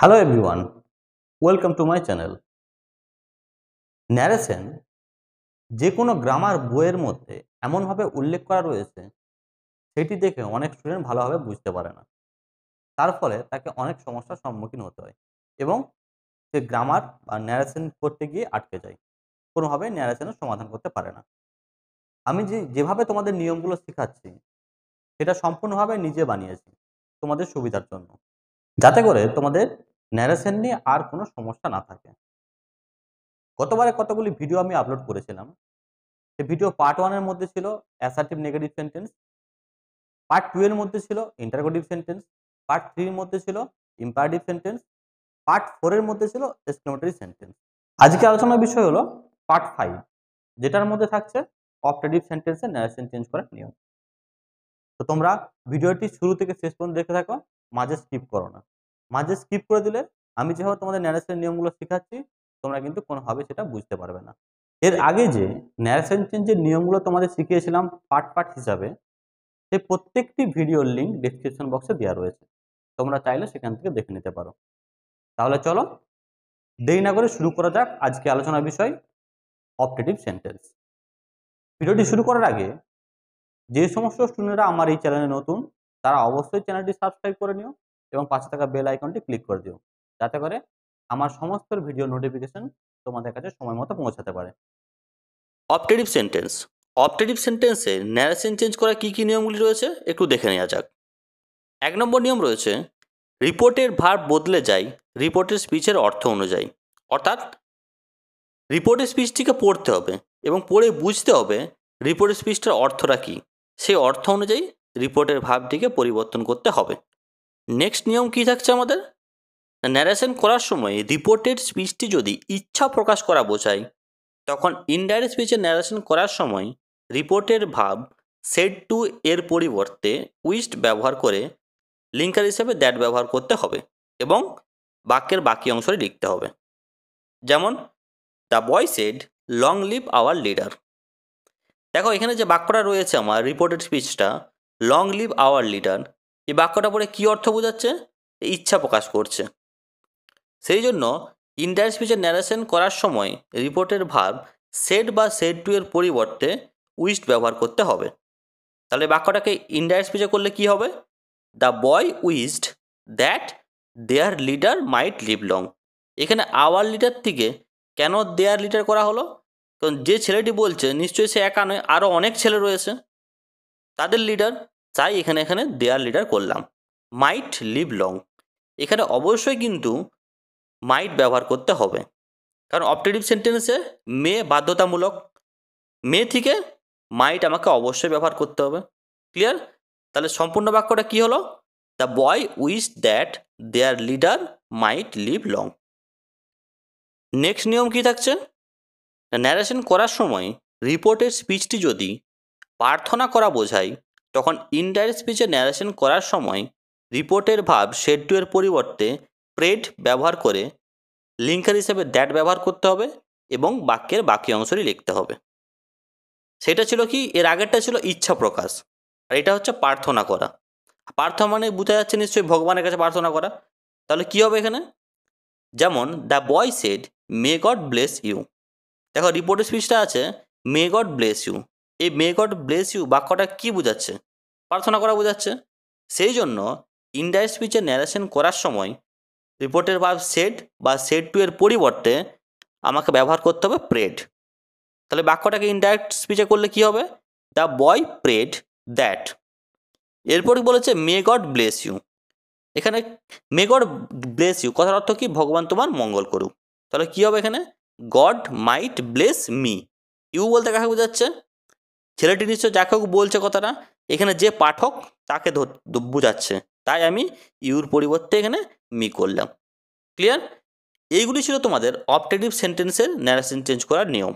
Hello everyone, welcome to my channel. Narration যে কোনো grammar বইয়ের মধ্যে এমনভাবে উল্লেখ করা রয়েছে সেটি দেখে অনেক স্টুডেন্ট ভালোভাবে বুঝতে পারে না তার ফলে তাকে অনেক সমস্যার সম্মুখীন হতে হয় এবং সে গ্রামার বা ন্যারেশন করতে গিয়ে আটকে যায় কোনোভাবে ন্যারেশনের সমাধান করতে পারে না আমি যে যেভাবে তোমাদের নিয়মগুলো শেখাচ্ছি সেটা সম্পূর্ণভাবে নিজে বানিয়েছি তোমাদের সুবিধার জন্য যাতে করে তোমাদের ন্যারেশন নিয়ে আর কোনো সমস্যা না থাকে গতবারে কতগুলি ভিডিও আমি আপলোড করেছিলাম সে ভিডিও পার্ট ওয়ানের মধ্যে ছিল assertive negative sentence part two এর মধ্যে ছিল ইন্টারগেটিভ সেন্টেন্স পার্ট থ্রির মধ্যে ছিল ইম্পারেটিভ সেন্টেন্স পার্ট ফোরের মধ্যে ছিল এক্সক্লেমেটারি সেন্টেন্স আজকে হ্যাঁ। আলোচনার বিষয় হলো পার্ট ফাইভ যেটার মধ্যে থাকছে অপটেটিভ এর ন্যারেশন চেঞ্জ করার নিয়ম তো তোমরা ভিডিওটি শুরু থেকে শেষ পর্যন্ত দেখে থাকো মাঝে স্কিপ করো না মাঝে স্কিপ করে দিলে আমি যেভাবে তোমাদের ন্যারেশনের নিয়মগুলো শেখাচ্ছি তোমরা কিন্তু কোনোভাবে সেটা বুঝতে পারবে না এর আগে যে ন্যারেশন চেঞ্জের নিয়মগুলো তোমাদের শিখিয়েছিলাম পার্ট পার্ট হিসাবে সেই প্রত্যেকটি ভিডিওর লিঙ্ক ডিসক্রিপশন বক্সে দেওয়া রয়েছে তোমরা চাইলে সেখান থেকে দেখে নিতে পারো তাহলে চলো দেরি না করে শুরু করা যাক আজকে আলোচনার বিষয় অপটেটিভ সেন্টেন্স ভিডিওটি শুরু করার আগে যে সমস্ত স্টুডেন্টরা আমার এই চ্যানেলে নতুন তারা অবশ্যই চ্যানেলটি সাবস্ক্রাইব করে নিও এবং পাশে থাকা বেল আইকনটি ক্লিক করে দিও যাতে করে আমার সমস্ত ভিডিও নোটিফিকেশন তোমাদের কাছে সময় মতো পৌঁছাতে পারে অপটেটিভ সেন্টেন্স অপটেটিভ সেন্টেন্সে ন্যারেশন চেঞ্জ করার কী কী নিয়মগুলি রয়েছে একটু দেখে নেওয়া যাক এক নম্বর নিয়ম রয়েছে রিপোর্টের ভার বদলে যায় রিপোর্টের স্পিচের অর্থ অনুযায়ী অর্থাৎ রিপোর্টের স্পিচটিকে পড়তে হবে এবং পড়ে বুঝতে হবে রিপোর্টের স্পিচটার অর্থটা কী সেই অর্থ অনুযায়ী রিপোর্টের ভাবটিকে পরিবর্তন করতে হবে নেক্সট নিয়ম কি থাকছে আমাদের ন্যারেশন করার সময় রিপোর্টেড স্পিচটি যদি ইচ্ছা প্রকাশ করা বোঝায় তখন ইনডাইরেক্ট স্পিচে ন্যারেশন করার সময় রিপোর্টের ভাব সেট টু এর পরিবর্তে উইস্ট ব্যবহার করে লিঙ্কার হিসেবে দ্যাট ব্যবহার করতে হবে এবং বাক্যের বাকি অংশটি লিখতে হবে যেমন the boy said long live our leader দেখো এখানে যে বাক্যটা রয়েছে আমার রিপোর্টেড স্পিচটা লং লিভ আওয়ার লিডার এই বাক্যটা পড়ে কী অর্থ বোঝাচ্ছে ইচ্ছা প্রকাশ করছে সেই জন্য ইন্ডায়ার স্পিচের ন্যারেশন করার সময় রিপোর্টের ভাব সেট বা সেট টু এর পরিবর্তে উইস্ট ব্যবহার করতে হবে তাহলে বাক্যটাকে ইন্ডায়ার স্পিচে করলে কি হবে the boy wished that their leader might live long এখানে আওয়ার লিডার থেকে কেন দেয়ার লিডার করা হলো কারণ যে ছেলেটি বলছে নিশ্চয়ই সে একা নয় আরও অনেক ছেলে রয়েছে তাদের লিডার তাই এখানে এখানে দেয়ার লিটার করলাম মাইট লিভ লং এখানে অবশ্যই কিন্তু মাইট ব্যবহার করতে হবে কারণ অপটেটিভ সেন্টেন্সে মে বাধ্যতামূলক মে থেকে মাইট আমাকে অবশ্যই ব্যবহার করতে হবে ক্লিয়ার তাহলে সম্পূর্ণ বাক্যটা কি হলো the boy wished that their leader might live long next নিয়ম কি থাকছে ন্যারেশন করার সময় রিপোর্টের স্পিচটি যদি প্রার্থনা করা বোঝায় তখন ইনডাইরেক্ট স্পিচে ন্যারেশন করার সময় রিপোর্টের ভাব শেড টু এর পরিবর্তে প্রেড ব্যবহার করে লিঙ্কার হিসেবে দ্যাট ব্যবহার করতে হবে এবং বাক্যের বাকি অংশটি লিখতে হবে সেটা ছিল কি এর আগেরটা ছিল ইচ্ছা প্রকাশ আর এটা হচ্ছে প্রার্থনা করা প্রার্থনা মানে বোঝা যাচ্ছে নিশ্চয়ই ভগবানের কাছে প্রার্থনা করা তাহলে কি হবে এখানে যেমন the boy said may God bless you দেখো রিপোর্টের স্পিচটা আছে মে গড ব্লেস ইউ এই মে গড ব্লেস ইউ বাক্যটা কি বোঝাচ্ছে প্রার্থনা করা বোঝাচ্ছে সেই জন্য ইনডাইরেক্ট স্পিচে ন্যারেশন করার সময় রিপোর্টের ভাব সেট বা সেট টু এর পরিবর্তে আমাকে ব্যবহার করতে হবে প্রেড তাহলে বাক্যটাকে ইনডাইরেক্ট স্পিচে করলে কি হবে দ্য বয় প্রেড দ্যাট এরপরই বলেছে মে গড ব্লেস ইউ এখানে মে গড ব্লেস ইউ কথার অর্থ কি ভগবান তোমার মঙ্গল করুক তাহলে কি হবে এখানে God might bless me you বলতে কাকে বোঝাচ্ছে ছেলেটি নিশ্চয় যাকে হোক বলছে কথাটা এখানে যে পাঠক তাকে বোঝাচ্ছে তাই আমি ইউর পরিবর্তে এখানে মি করলাম ক্লিয়ার এইগুলি ছিল তোমাদের অপটেটিভ সেন্টেন্সের ন্যারেশন চেঞ্জ করার নিয়ম